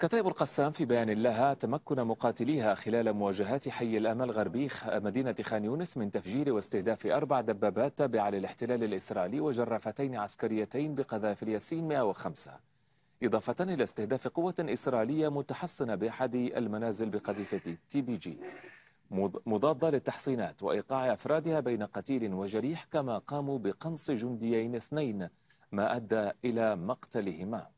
كتائب القسام في بيان لها تمكن مقاتليها خلال مواجهات حي الأمل غربي مدينة خان يونس من تفجير واستهداف أربع دبابات تابعة للاحتلال الإسرائيلي وجرافتين عسكريتين بقذائف الياسين 105 إضافة إلى استهداف قوة إسرائيلية متحصنة بأحد المنازل بقذيفة تي بي جي مضادة للتحصينات وإيقاع أفرادها بين قتيل وجريح كما قاموا بقنص جنديين اثنين ما أدى إلى مقتلهما